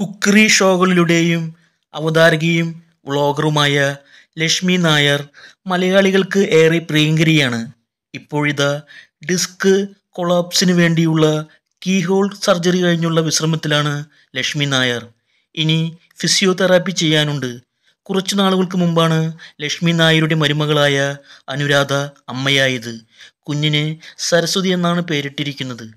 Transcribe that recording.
cookery ഷോകളിലൂടെയും അവതാരകയും വ്ളോഗറുമായ ലക്ഷ്മി നായർ മലയാളികൾക്ക് ഏറെ പ്രിയങ്കരിയാണ് ഇപ്പോഴിതാ ഡിസ്ക് കൊളാപ്സിന് വേണ്ടിയുള്ള കീഹോൾ സർജറി കഴിഞ്ഞുള്ള വിശ്രമത്തിലാണ് ലക്ഷ്മി നായർ ഇനി ഫിസിയോതെറാപ്പി ചെയ്യാനുണ്ട് കുറച്ചു നാളുകൾക്ക് മുമ്പാണ് ലക്ഷ്മി നായരുടെ മരുമകളായ അനുരാധ അമ്മയായത് കുഞ്ഞിനെ സരസ്വതി എന്നാണ് പേരിട്ടിരിക്കുന്നത്